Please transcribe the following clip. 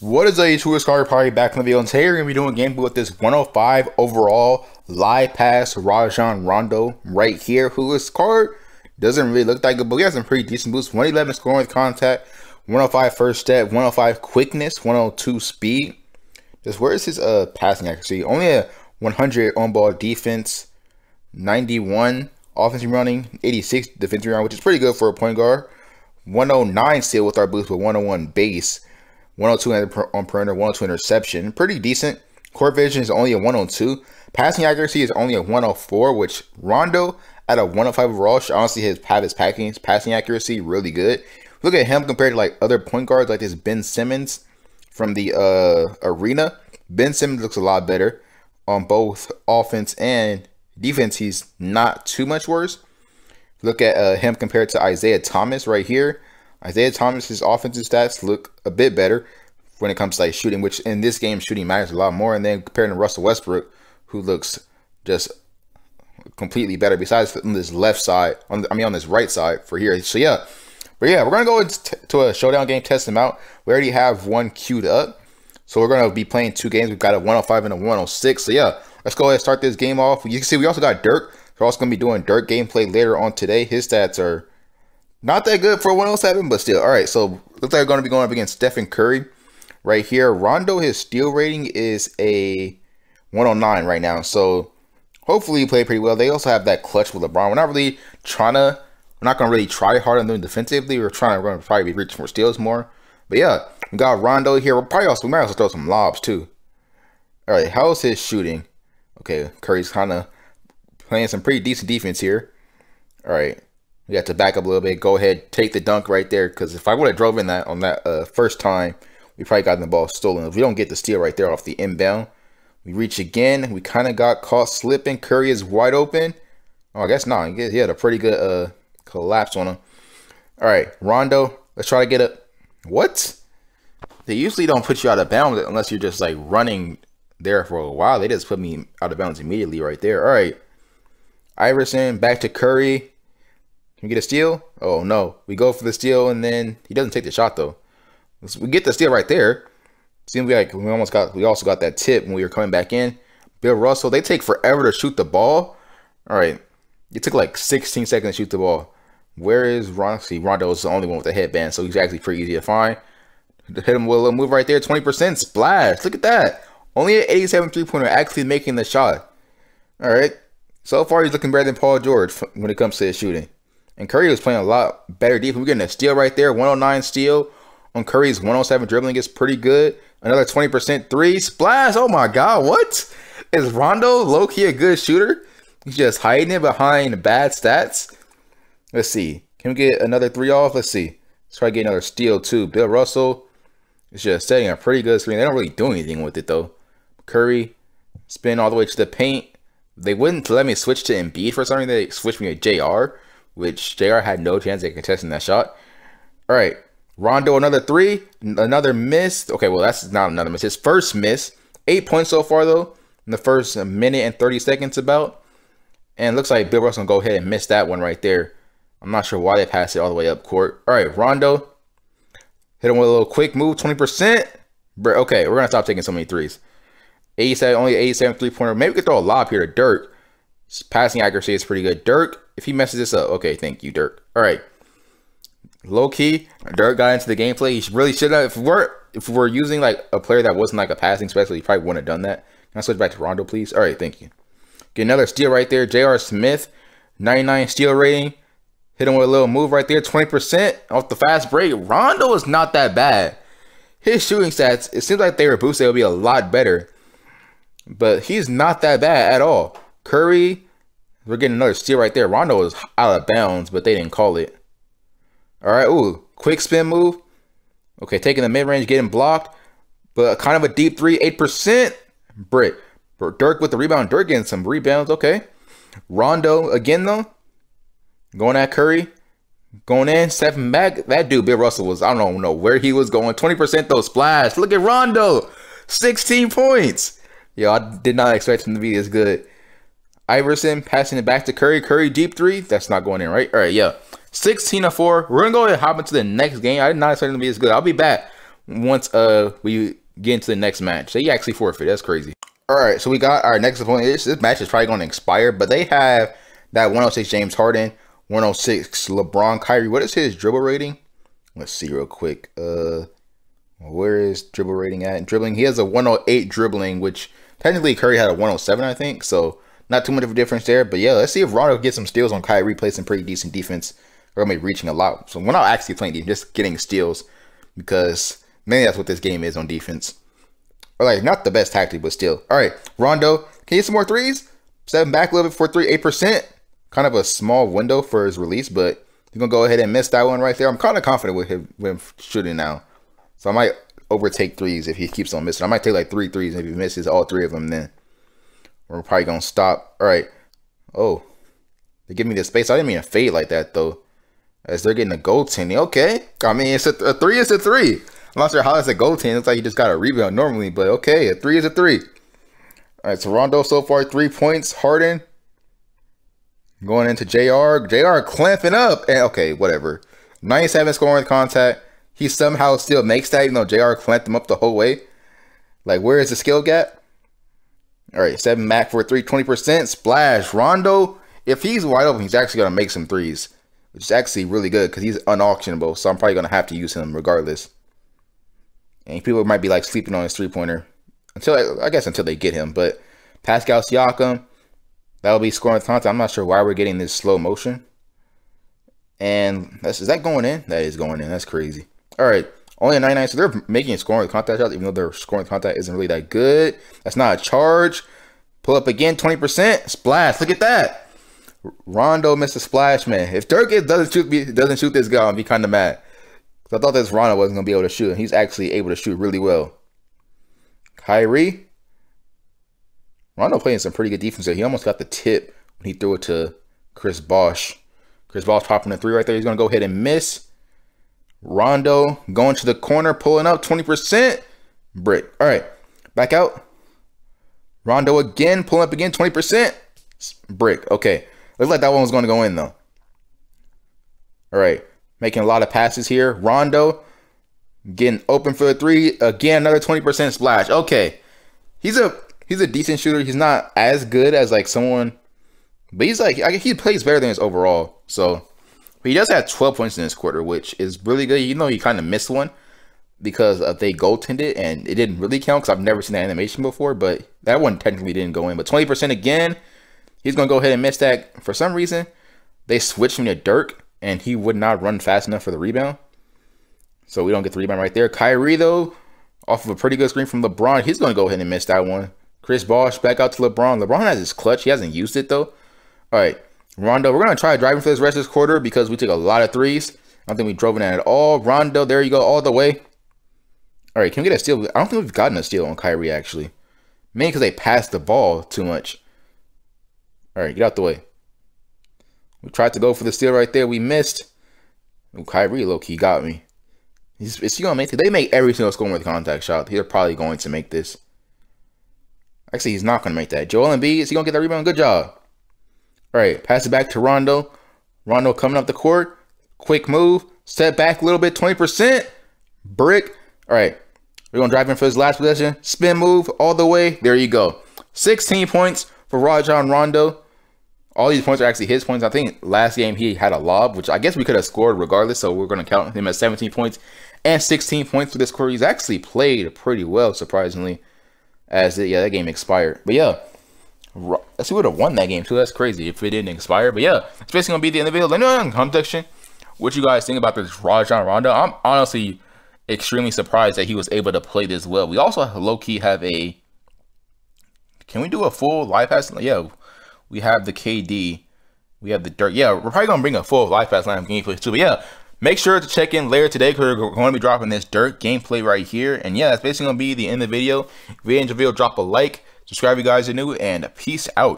What is a YouTube? It's Party back from the video, and today we're going to be doing a gameplay with this 105 overall live pass Rajon Rondo right here, who is card doesn't really look that good, but he has some pretty decent boosts. 111 scoring with contact, 105 first step, 105 quickness, 102 speed. Just where is his uh passing accuracy? Only a 100 on-ball defense, 91 offensive running, 86 defensive rebound, which is pretty good for a point guard. 109 steal with our boost but 101 base, 102 on perimeter, 102 interception. Pretty decent. Court vision is only a 102. Passing accuracy is only a 104, which Rondo at a 105 overall should honestly his, have his packing, passing accuracy really good. Look at him compared to like other point guards like this Ben Simmons from the uh, arena. Ben Simmons looks a lot better on both offense and defense. He's not too much worse. Look at uh, him compared to Isaiah Thomas right here. Isaiah Thomas, offensive stats look a bit better when it comes to like shooting, which in this game, shooting matters a lot more. And then compared to Russell Westbrook, who looks just completely better besides on this left side, on the, I mean, on this right side for here. So, yeah. But yeah, we're going to go to a showdown game, test them out. We already have one queued up. So we're going to be playing two games. We've got a 105 and a 106. So yeah, let's go ahead and start this game off. You can see we also got Dirk we're also going to be doing dirt gameplay later on today. His stats are not that good for what oh else happened, but still. All right, so looks like we're going to be going up against Stephen Curry right here. Rondo, his steal rating is a 109 right now. So hopefully he played pretty well. They also have that clutch with LeBron. We're not really trying to, we're not going to really try hard on them defensively. We're trying to run, probably be reaching for steals more. But yeah, we got Rondo here. We're probably also, we might also throw some lobs too. All right, how's his shooting? Okay, Curry's kind of playing some pretty decent defense here. All right. We got to back up a little bit. Go ahead, take the dunk right there. Because if I would have drove in that on that uh, first time, we probably got the ball stolen. If we don't get the steal right there off the inbound, we reach again. We kind of got caught slipping. Curry is wide open. Oh, I guess not. He had a pretty good uh, collapse on him. All right, Rondo, let's try to get a... What? They usually don't put you out of bounds unless you're just like running there for a while. They just put me out of bounds immediately right there. All right. Iverson back to Curry. Can we get a steal? Oh no, we go for the steal and then he doesn't take the shot though. We get the steal right there. Seems like we almost got. We also got that tip when we were coming back in. Bill Russell. They take forever to shoot the ball. All right, it took like 16 seconds to shoot the ball. Where is Rondo? See, Rondo is the only one with a headband, so he's actually pretty easy to find. Hit him with a little move right there. 20% splash. Look at that. Only an 87 three-pointer actually making the shot. All right. So far, he's looking better than Paul George when it comes to his shooting. And Curry was playing a lot better deep. We're getting a steal right there, 109 steal on Curry's 107 dribbling is pretty good. Another 20% three splash. Oh my God, what? Is Rondo Loki a good shooter? He's just hiding it behind bad stats. Let's see. Can we get another three off? Let's see. Let's try to get another steal too. Bill Russell is just setting a pretty good screen. They don't really do anything with it though. Curry spin all the way to the paint. They wouldn't let me switch to Embiid for something. They switched me to JR, which JR had no chance at contesting that shot. All right. Rondo, another three, another miss. Okay, well, that's not another miss. His first miss. Eight points so far, though, in the first minute and 30 seconds about. And looks like Bill Russell go ahead and miss that one right there. I'm not sure why they passed it all the way up court. All right, Rondo. Hit him with a little quick move, 20%. Okay, we're going to stop taking so many threes. 87, only 87 three pointer. Maybe we could throw a lob here to Dirk. His passing accuracy is pretty good. Dirk, if he messes this up, okay, thank you, Dirk. All right. Low key, Dirk got into the gameplay. He really should have. If we're if we're using like a player that wasn't like a passing specialist, he probably wouldn't have done that. Can I switch back to Rondo, please? All right, thank you. Get another steal right there. J.R. Smith, 99 steal rating. Hit him with a little move right there, 20% off the fast break. Rondo is not that bad. His shooting stats, it seems like they were boosted, it'll be a lot better but he's not that bad at all. Curry, we're getting another steal right there. Rondo is out of bounds, but they didn't call it. All right, ooh, quick spin move. Okay, taking the mid-range, getting blocked, but kind of a deep three, 8%. Brick. Dirk with the rebound. Dirk getting some rebounds, okay. Rondo again, though. Going at Curry. Going in, Stephen back. That dude, Bill Russell, was, I don't know where he was going. 20% though, splash. Look at Rondo. 16 points. Yo, I did not expect him to be this good. Iverson passing it back to Curry. Curry deep three. That's not going in, right? All right, yeah. 16 to 4. We're going to go ahead and hop into the next game. I did not expect him to be this good. I'll be back once uh we get into the next match. They actually forfeit. That's crazy. All right, so we got our next opponent. This, this match is probably going to expire, but they have that 106 James Harden, 106 LeBron Kyrie. What is his dribble rating? Let's see real quick. Uh, Where is dribble rating at? Dribbling. He has a 108 dribbling, which Technically, Curry had a 107, I think, so not too much of a difference there. But yeah, let's see if Rondo gets some steals on Kyrie, plays some pretty decent defense. We're gonna be reaching a lot. So we're not actually playing defense, just getting steals because mainly that's what this game is on defense. Or like not the best tactic, but still. All right, Rondo, can you get some more threes? Seven back a little bit for three, eight percent. Kind of a small window for his release, but he's gonna go ahead and miss that one right there. I'm kind of confident with him, with him shooting now, so I might overtake threes if he keeps on missing. I might take like three threes. if he misses all three of them, then we're probably going to stop. All right. Oh, they give me the space. I didn't mean to fade like that, though. As they're getting a goaltending. Okay. I mean, it's a, th a three is a three. I'm not sure how that's a goaltending. It's like you just got a rebound normally, but okay. A three is a three. All right. So Rondo so far, three points. Harden going into JR. JR clamping up. And, okay, whatever. 97 scoring contact he somehow still makes that, even though JR clamped him up the whole way. Like, where is the skill gap? All right, seven Mac for three, 20%. Splash. Rondo, if he's wide open, he's actually going to make some threes, which is actually really good because he's unauctionable. So I'm probably going to have to use him regardless. And people might be like sleeping on his three pointer until I guess until they get him. But Pascal Siakam, that'll be scoring Tonta. I'm not sure why we're getting this slow motion. And that's is that going in? That is going in. That's crazy. All right. Only a 99, so they're making a scoring contact shots, even though their scoring contact isn't really that good. That's not a charge. Pull up again, 20%. Splash. Look at that. Rondo missed a splash, man. If Dirk doesn't shoot doesn't shoot this guy, I'll be kind of mad. I thought this Rondo wasn't going to be able to shoot, and he's actually able to shoot really well. Kyrie. Rondo playing some pretty good defense there. He almost got the tip when he threw it to Chris Bosch. Chris Bosch popping a three right there. He's going to go ahead and miss. Rondo going to the corner, pulling up 20%. Brick. All right. Back out. Rondo again, pulling up again, 20%. Brick. Okay. Looks like that one was going to go in, though. All right. Making a lot of passes here. Rondo getting open for the three. Again, another 20% splash. Okay. He's a he's a decent shooter. He's not as good as like someone, but he's like he plays better than his overall. So but he does have 12 points in this quarter, which is really good. You know, he kind of missed one because of they goaltended, and it didn't really count because I've never seen that animation before. But that one technically didn't go in. But 20% again, he's going to go ahead and miss that. For some reason, they switched him to Dirk, and he would not run fast enough for the rebound. So we don't get the rebound right there. Kyrie, though, off of a pretty good screen from LeBron, he's going to go ahead and miss that one. Chris Bosh back out to LeBron. LeBron has his clutch. He hasn't used it, though. All right. Rondo, we're going to try driving for this rest of this quarter because we took a lot of threes. I don't think we drove in at all. Rondo, there you go, all the way. All right, can we get a steal? I don't think we've gotten a steal on Kyrie, actually. Mainly because they passed the ball too much. All right, get out the way. We tried to go for the steal right there. We missed. Ooh, Kyrie low-key got me. Is, is he going to make it? They make every single scoring with contact shot. They're probably going to make this. Actually, he's not going to make that. Joel Embiid, is he going to get that rebound? Good job. All right, pass it back to Rondo. Rondo coming up the court. Quick move. Step back a little bit, 20%. Brick. All right, we're going to drive in for his last possession. Spin move all the way. There you go. 16 points for Rajon Rondo. All these points are actually his points. I think last game he had a lob, which I guess we could have scored regardless. So we're going to count him as 17 points and 16 points for this quarter. He's actually played pretty well, surprisingly, as it, yeah, that game expired. But yeah, Let's would have won that game too. That's crazy if it didn't expire. But yeah, it's basically gonna be the end of the video. Let me know in the comment section what you guys think about this Rajon Rondo. I'm honestly extremely surprised that he was able to play this well. We also low key have a. Can we do a full live pass? Yeah, we have the KD, we have the dirt. Yeah, we're probably gonna bring a full live pass line gameplay too. But yeah, make sure to check in later today because we're going to be dropping this dirt gameplay right here. And yeah, that's basically gonna be the end of the video. If you enjoyed the video, drop a like Subscribe, you guys are new, and peace out.